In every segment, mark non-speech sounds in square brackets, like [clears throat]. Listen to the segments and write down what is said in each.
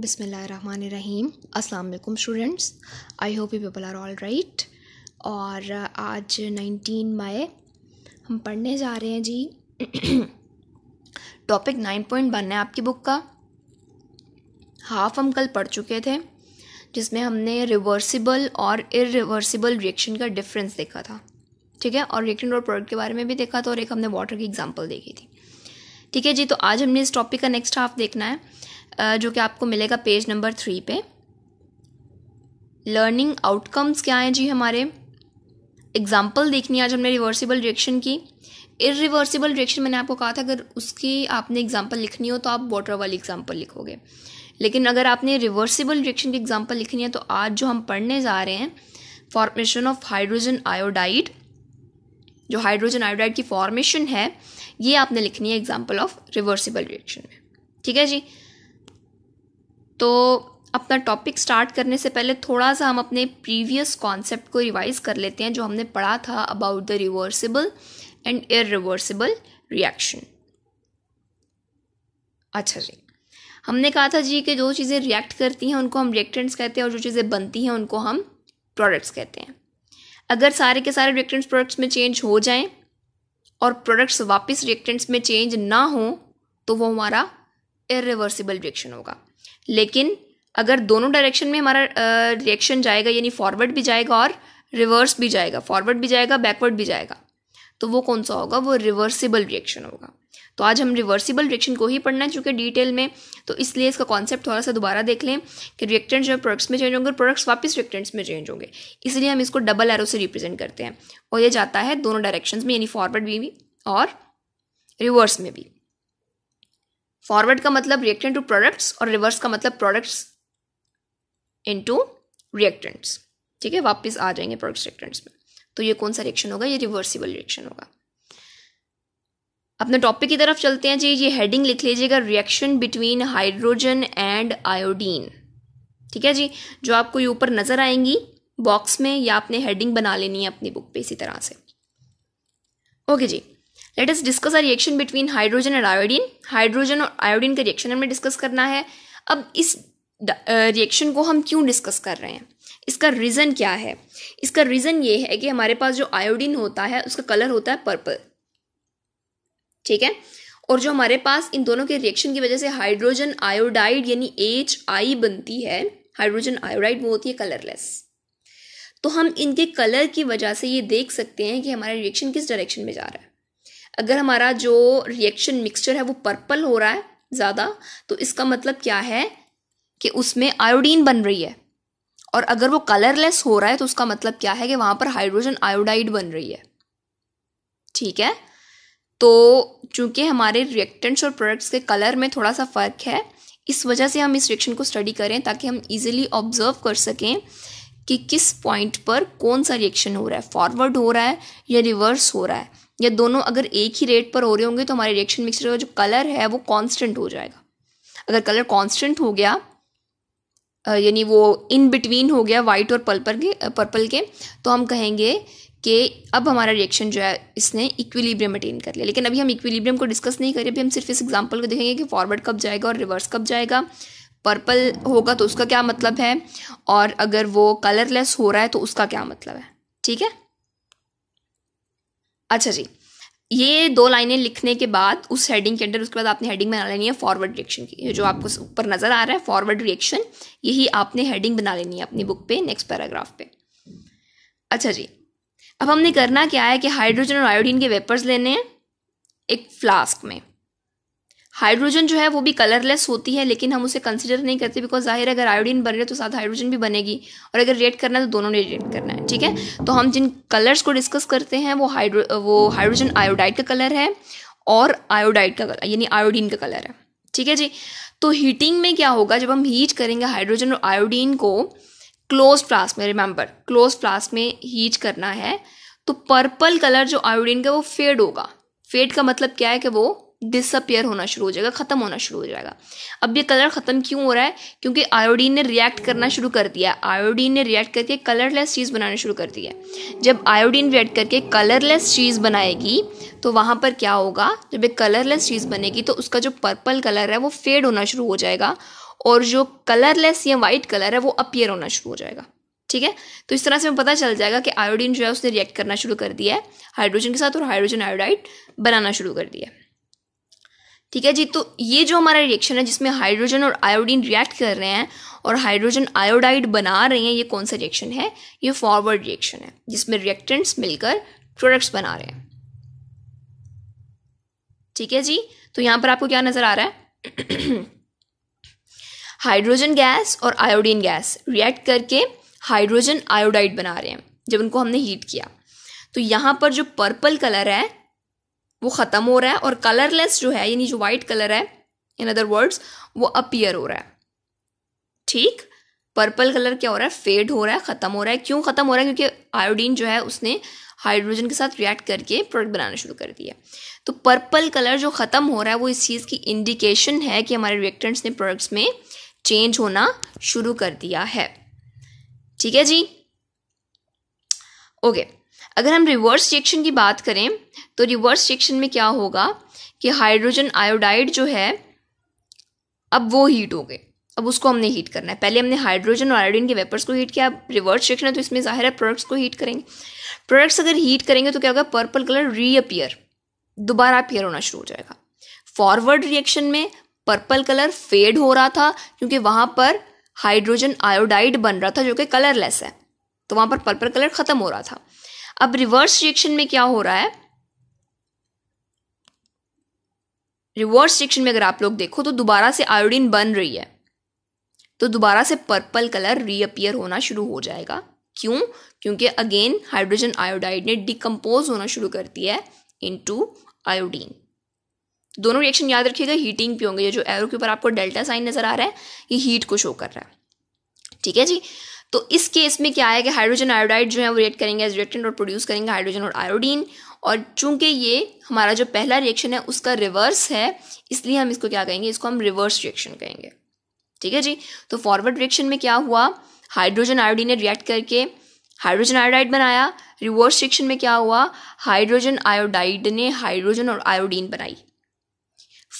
बिसमीम अस्सलाम students I hope you people are all right और आज 19 मई हम पढ़ने जा रहे हैं जी टॉपिक 9.1 है आपकी बुक का हाफ हम कल पढ़ चुके थे जिसमें हमने रिवर्सिबल और इरिवर्सिबल रिएक्शन का डिफरेंस देखा था ठीक है और रिएक्टेंट और प्रोडक्ट के बारे में भी देखा था और एक हमने वाटर की एग्जांपल देखी थी ठीक है जी तो आज हमने इस टॉपिक का नेक्स्ट हाफ देखना है जो कि आपको मिलेगा पेज नंबर थ्री पे लर्निंग आउटकम्स क्या हैं जी हमारे एग्जाम्पल देखनी आज हमने रिवर्सिबल रिएक्शन की इरिवर्सिबल रिएक्शन मैंने आपको कहा था अगर उसकी आपने एग्जाम्पल लिखनी हो तो आप वाटर वाली एग्जाम्पल लिखोगे लेकिन अगर आपने रिवर्सिबल रिएक्शन की एग्जाम्पल लिखनी है तो आज जो हम पढ़ने जा रहे हैं फॉर्मेशन ऑफ हाइड्रोजन आयोडाइड जो हाइड्रोजन आयोडाइड की फॉर्मेशन है ये आपने लिखनी है एग्जाम्पल ऑफ रिवर्सिबल रिएक्शन में ठीक है जी तो अपना टॉपिक स्टार्ट करने से पहले थोड़ा सा हम अपने प्रीवियस कॉन्सेप्ट को रिवाइज कर लेते हैं जो हमने पढ़ा था about the reversible and irreversible reaction अच्छा जी हमने कहा था जी कि जो चीज़ें रिएक्ट करती हैं उनको हम रिएक्टेंट्स कहते हैं और जो चीज़ें बनती हैं उनको हम प्रोडक्ट्स कहते हैं अगर सारे के सारे रिएक्टेंट्स प्रोडक्ट्स में चेंज हो जाएं और प्रोडक्ट्स वापस रिएक्टेंट्स में चेंज ना हो तो वो हमारा इरिवर्सिबल रिएक्शन होगा लेकिन अगर दोनों डायरेक्शन में हमारा रिएक्शन जाएगा यानी फॉरवर्ड भी जाएगा और रिवर्स भी जाएगा फॉरवर्ड भी जाएगा बैकवर्ड भी जाएगा तो वो कौन सा होगा वो रिवर्सिबल रिएक्शन होगा तो आज हम रिवर्सिबल रिएक्शन को ही पढ़ना है चूँकि डिटेल में तो इसलिए इसका कॉन्सेप्ट थोड़ा सा दोबारा देख लें कि रिएक्टेंट्स जो है प्रोडक्ट्स में चेंज होंगे प्रोडक्ट्स वापस रिएक्टेंट्स में चेंज होंगे इसलिए हम इसको डबल एरो से रिप्रेजेंट करते हैं और ये जाता है दोनों डायरेक्शंस में यानी फॉरवर्ड में भी और रिवर्स में भी फॉरवर्ड का मतलब रिएक्टेंट टू प्रोडक्ट्स और रिवर्स का मतलब प्रोडक्ट्स इनटू रिएक्टेंट्स ठीक है वापस आ जाएंगे प्रोडक्ट्स रिएक्टेंट्स में तो ये कौन सा रिएक्शन होगा ये रिवर्सिबल रिएक्शन होगा अपने टॉपिक की तरफ चलते हैं जी ये हेडिंग लिख लीजिएगा reaction between hydrogen and iodine ठीक है जी जो आपको ये ऊपर नजर आएंगी बॉक्स में या आपने हेडिंग बना लेनी है अपनी बुक पे इसी तरह से ओके जी let us discuss a reaction between hydrogen and iodine hydrogen और आयोडीन का रिएक्शन हमें डिस्कस करना है अब इस रिएक्शन को हम क्यों डिस्कस कर रहे हैं इसका रीज़न क्या है इसका रीज़न ये है कि हमारे पास जो आयोडीन होता है उसका कलर होता है पर्पल ठीक है और जो हमारे पास इन दोनों के रिएक्शन की वजह से हाइड्रोजन आयोडाइड यानी एच आई बनती है हाइड्रोजन आयोडाइड वो होती है कलरलेस तो हम इनके कलर की वजह से ये देख सकते हैं कि हमारा रिएक्शन किस डायरेक्शन में जा रहा है अगर हमारा जो रिएक्शन मिक्सचर है वो पर्पल हो रहा है ज़्यादा तो इसका मतलब क्या है कि उसमें आयोडीन बन रही है और अगर वो कलरलेस हो रहा है तो उसका मतलब क्या है कि वहाँ पर हाइड्रोजन आयोडाइड बन रही है ठीक है तो चूंकि हमारे रिएक्टेंट्स और प्रोडक्ट्स के कलर में थोड़ा सा फ़र्क है इस वजह से हम इस रिएक्शन को स्टडी करें ताकि हम इजीली ऑब्जर्व कर सकें कि किस पॉइंट पर कौन सा रिएक्शन हो रहा है फॉरवर्ड हो रहा है या रिवर्स हो रहा है या दोनों अगर एक ही रेट पर हो रहे होंगे तो हमारे रिएक्शन मिक्सचर का जो कलर है वो कांस्टेंट हो जाएगा अगर कलर कांस्टेंट हो गया यानी वो इन बिटवीन हो गया वाइट और पर्पल के पर्पल के तो हम कहेंगे कि अब हमारा रिएक्शन जो है इसने इक्विलिब्रियम अटेन कर लिया लेकिन अभी हम इक्विलिब्रियम को डिस्कस नहीं करें अभी हम सिर्फ इस एग्जांपल को देखेंगे कि फॉरवर्ड कब जाएगा और रिवर्स कब जाएगा पर्पल होगा तो उसका क्या मतलब है और अगर वो कलरलेस हो रहा है तो उसका क्या मतलब है ठीक है अच्छा जी ये दो लाइनें लिखने के बाद उस हेडिंग के अंदर उसके बाद आपने हेडिंग बना लेनी है फॉरवर्ड रिएक्शन की जो आपको ऊपर नज़र आ रहा है फॉरवर्ड रिएक्शन यही आपने हेडिंग बना लेनी है अपनी बुक पे नेक्स्ट पैराग्राफ पे अच्छा जी अब हमने करना क्या है कि हाइड्रोजन और आयोडीन के वेपर्स लेने हैं एक फ्लास्क में हाइड्रोजन जो है वो भी कलरलेस होती है लेकिन हम उसे कंसिडर नहीं करते बिकॉज जाहिर अगर आयोडीन बन रहे है तो साथ हाइड्रोजन भी बनेगी और अगर रिएक्ट करना है तो दोनों ने रिएक्ट करना है ठीक है तो हम जिन कलर्स को डिस्कस करते हैं वो हाइड्रो वो हाइड्रोजन आयोडाइड का कलर है और आयोडाइड का कलर यानी आयोडीन का कलर है ठीक है जी तो हीटिंग में क्या होगा जब हम हीट करेंगे हाइड्रोजन और आयोडीन को क्लोज फ्लास्क में रिमेंबर क्लोज फ्लास्क में हीट करना है तो पर्पल कलर जो आयोडीन का वो फेड होगा फेड का मतलब क्या है कि वो डिसअपियर होना शुरू हो जाएगा ख़त्म होना शुरू हो जाएगा अब ये कलर ख़त्म क्यों हो रहा है क्योंकि आयोडीन ने रिएक्ट करना शुरू कर दिया आयोडीन ने रिएक्ट करके कलरलेस चीज़ बनाना शुरू कर दिया जब आयोडीन रिएक्ट करके कलरलेस चीज़ बनाएगी तो वहाँ पर क्या होगा जब एक कलरलेस चीज़ बनेगी तो उसका जो पर्पल कलर है वो फेड होना शुरू हो जाएगा और जो कलरलेस या वाइट कलर है वो अपियर होना शुरू हो जाएगा ठीक है तो इस तरह से हमें पता चल जाएगा कि आयोडीन जो है उसने रिएक्ट करना शुरू कर दिया है हाइड्रोजन के साथ और हाइड्रोजन आयोडाइड बनाना शुरू कर दिया है ठीक है जी तो ये जो हमारा रिएक्शन है जिसमें हाइड्रोजन और आयोडीन रिएक्ट कर रहे हैं और हाइड्रोजन आयोडाइड बना रहे हैं ये कौन सा रिएक्शन है ये फॉरवर्ड रिएक्शन है जिसमें रिएक्टेंट्स मिलकर प्रोडक्ट्स बना रहे हैं ठीक है जी तो यहां पर आपको क्या नज़र आ रहा है हाइड्रोजन [clears throat] गैस और आयोडीन गैस रिएक्ट करके हाइड्रोजन आयोडाइड बना रहे हैं जब उनको हमने हीट किया तो यहां पर जो पर्पल कलर है वो ख़त्म हो रहा है और कलरलेस जो है यानी जो वाइट कलर है इन अदर वर्ड्स वो अपीयर हो रहा है ठीक पर्पल कलर क्या हो रहा है फेड हो रहा है ख़त्म हो रहा है क्यों ख़त्म हो रहा है क्योंकि आयोडीन जो है उसने हाइड्रोजन के साथ रिएक्ट करके प्रोडक्ट बनाना शुरू कर दिया तो पर्पल कलर जो ख़त्म हो रहा है वो इस चीज़ की इंडिकेशन है कि हमारे रिएक्टेंट्स ने प्रोडक्ट्स में चेंज होना शुरू कर दिया है ठीक है जी ओके अगर हम रिवर्स रिएक्शन की बात करें तो रिवर्स रिएक्शन में क्या होगा कि हाइड्रोजन आयोडाइड जो है अब वो हीट हो गए अब उसको हमने हीट करना है पहले हमने हाइड्रोजन और आयोडीन के वेपर्स को हीट किया अब रिवर्स रिएक्शन है तो इसमें जाहिर है प्रोडक्ट्स को हीट करेंगे प्रोडक्ट्स अगर हीट करेंगे तो क्या होगा पर्पल कलर रीअपियर दोबारा अपियर होना शुरू हो जाएगा फॉरवर्ड रिएक्शन में पर्पल कलर फेड हो रहा था क्योंकि वहां पर हाइड्रोजन आयोडाइड बन रहा था जो कि कलरलेस है तो वहां पर पर्पल कलर ख़त्म हो रहा था अब रिवर्स रिएक्शन में क्या हो रहा है रिवर्स सेक्शन में अगर आप लोग देखो तो दोबारा से आयोडीन बन रही है तो दोबारा से पर्पल कलर रीअपियर होना शुरू हो जाएगा क्यों क्योंकि अगेन हाइड्रोजन आयोडाइड ने डिकम्पोज होना शुरू कर दिया है इनटू आयोडीन दोनों रिएक्शन याद रखिएगा हीटिंग पे होंगे ये जो एरो के ऊपर आपको डेल्टा साइन नजर आ रहा है ये हीट को शो कर रहा है ठीक है जी तो इस केस में क्या है कि हाइड्रोजन आयोडाइड जो है वो रिएक्ट करेंगे एज रिएक्टेंट और प्रोड्यूस करेंगे हाइड्रोजन और आयोडीन और चूंकि ये हमारा जो पहला रिएक्शन है उसका रिवर्स है इसलिए हम इसको क्या कहेंगे इसको हम रिवर्स रिएक्शन कहेंगे ठीक है जी तो फॉरवर्ड रिएक्शन में क्या हुआ हाइड्रोजन आयोडीन ने रिएक्ट करके हाइड्रोजन आयोडाइड बनाया रिवर्स रिएक्शन में क्या हुआ हाइड्रोजन आयोडाइड ने हाइड्रोजन और आयोडीन बनाई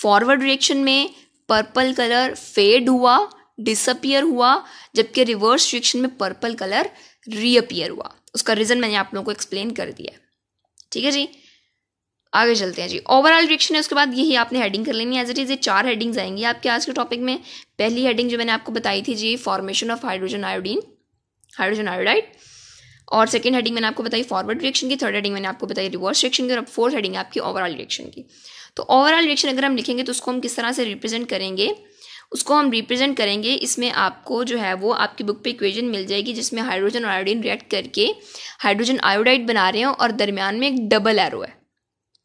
फॉरवर्ड रिएक्शन में पर्पल कलर फेड हुआ डिसअपियर हुआ जबकि रिवर्स रिएक्शन में पर्पल कलर रीअपियर हुआ उसका रीज़न मैंने आप लोगों को एक्सप्लेन कर दिया ठीक है जी आगे चलते हैं जी ओवरऑल रिएक्शन है उसके बाद यही आपने हेडिंग कर लेनी है एज इट इज़ ये चार हेडिंग्स आएंगी आपके आज के टॉपिक में पहली हेडिंग जो मैंने आपको बताई थी जी formation of hydrogen iodine hydrogen iodide और सेकंड हेडिंग मैंने आपको बताई फॉरवर्ड रिएक्शन की थर्ड हेडिंग मैंने आपको बताई रिवर्स रिएक्शन की और फोर्थ हेडिंग आपकी ओवरऑल रिएक्शन की तो ओवरऑल रिएक्शन अगर हम लिखेंगे तो उसको हम किस तरह से रिप्रेजेंट करेंगे उसको हम रिप्रेजेंट करेंगे इसमें आपको जो है वो आपकी बुक पे इक्वेशन मिल जाएगी जिसमें हाइड्रोजन और आयोडीन रिएक्ट करके हाइड्रोजन आयोडाइड बना रहे हैं और दरमियान में एक डबल एरो है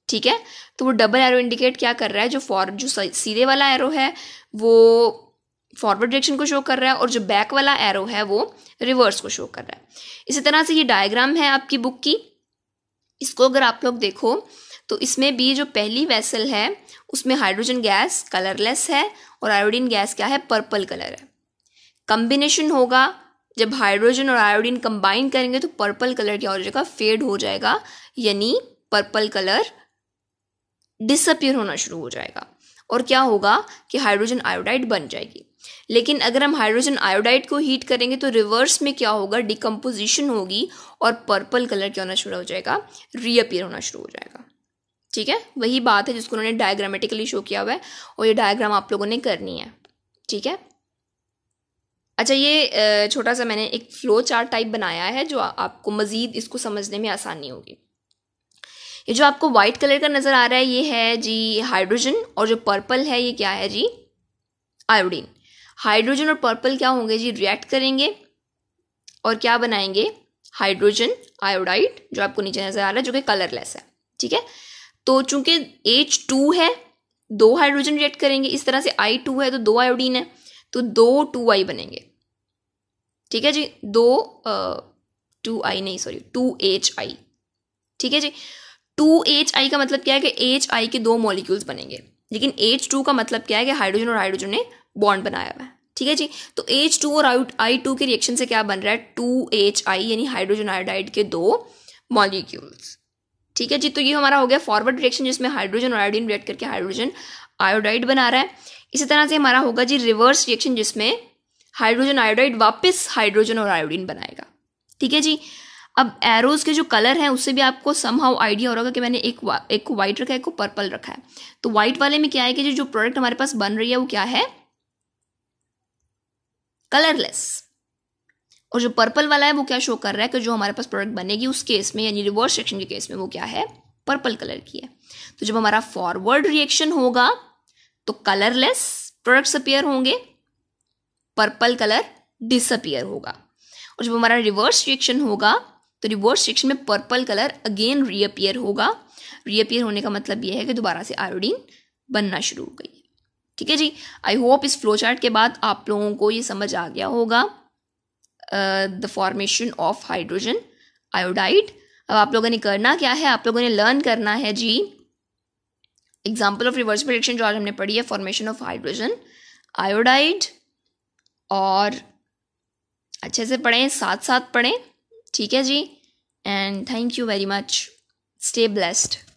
ठीक है तो वो डबल एरो इंडिकेट क्या कर रहा है जो फॉर जो सीधे वाला एरो है वो फॉरवर्ड डायरेक्शन को शो कर रहा है और जो बैक वाला एरो है वो रिवर्स को शो कर रहा है इसी तरह से ये डायग्राम है आपकी बुक की इसको अगर आप लोग देखो तो इसमें भी जो पहली वैसल है उसमें हाइड्रोजन गैस कलरलेस है और आयोडीन गैस क्या है पर्पल कलर है कम्बिनेशन होगा जब हाइड्रोजन और आयोडीन कंबाइन करेंगे तो पर्पल कलर क्या हो जाएगा फेड हो जाएगा यानी पर्पल कलर डिसअपियर होना शुरू हो जाएगा और क्या होगा कि हाइड्रोजन आयोडाइड बन जाएगी लेकिन अगर हम हाइड्रोजन आयोडाइड को हीट करेंगे तो रिवर्स में क्या होगा डिकम्पोजिशन होगी और पर्पल कलर क्या होना शुरू हो जाएगा रीअपियर होना शुरू हो जाएगा ठीक है वही बात है जिसको उन्होंने डायग्रामेटिकली शो किया हुआ है और ये डायग्राम आप लोगों ने करनी है ठीक है अच्छा ये छोटा सा मैंने एक फ्लो चार्ट टाइप बनाया है जो आपको मज़ीद इसको समझने में आसानी होगी ये जो आपको वाइट कलर का नज़र आ रहा है ये है जी हाइड्रोजन और जो पर्पल है ये क्या है जी आयोडीन हाइड्रोजन और पर्पल क्या होंगे जी रिएक्ट करेंगे और क्या बनाएंगे हाइड्रोजन आयोडाइड जो आपको नीचे नज़र आ रहा है जो कि कलरलेस है ठीक है तो चूंकि एच टू है दो हाइड्रोजन रिएक्ट करेंगे इस तरह से आई टू है तो दो आयोडीन है तो दो टू आई बनेंगे ठीक है जी दो टू आई नहीं सॉरी टू एच आई ठीक है जी टू एच आई का मतलब क्या है कि एच आई के दो मॉलिक्यूल्स बनेंगे लेकिन एच टू का मतलब क्या है कि हाइड्रोजन और हाइड्रोजन ने बॉन्ड बनाया हुआ है ठीक है जी तो एच टू और आई टू के रिएक्शन से क्या बन रहा है टू एच आई यानी हाइड्रोजन आयोडाइड के दो मॉलिक्यूल्स ठीक है जी तो ये हमारा हो गया फॉरवर्ड रिएक्शन जिसमें हाइड्रोजन और आयोडीन रिएक्ट करके हाइड्रोजन आयोडाइड बना रहा है इसी तरह से हमारा होगा जी रिवर्स रिएक्शन जिसमें हाइड्रोजन आयोडाइड वापस हाइड्रोजन और आयोडीन बनाएगा ठीक है जी अब एरोज के जो कलर हैं उससे भी आपको हाउ आइडिया हो रहा होगा कि मैंने एक एक को व्हाइट रखा है एक को पर्पल रखा है तो व्हाइट वाले में क्या है कि जो प्रोडक्ट हमारे पास बन रही है वो क्या है कलरलेस और जो पर्पल वाला है वो क्या शो कर रहा है कि जो हमारे पास प्रोडक्ट बनेगी उस केस में यानी रिवर्स रिएक्शन के केस में वो क्या है पर्पल कलर की है तो जब हमारा फॉरवर्ड रिएक्शन होगा तो कलरलेस प्रोडक्ट्स अपियर होंगे पर्पल कलर डिसअपियर होगा और जब हमारा रिवर्स रिएक्शन होगा तो रिवर्स रिएक्शन में पर्पल कलर अगेन रीअपियर होगा रीअपियर होने का मतलब यह है कि दोबारा से आयोडीन बनना शुरू हो गई ठीक है जी आई होप इस फ्लो चार्ट के बाद आप लोगों को ये समझ आ गया होगा the formation of hydrogen iodide अब आप लोगों ने करना क्या है आप लोगों ने लर्न करना है जी एग्जाम्पल ऑफ रिवर्स रिएक्शन जो आज हमने पढ़ी है फॉर्मेशन ऑफ हाइड्रोजन आयोडाइड और अच्छे से पढ़ें साथ साथ पढ़ें ठीक है जी and thank you very much stay blessed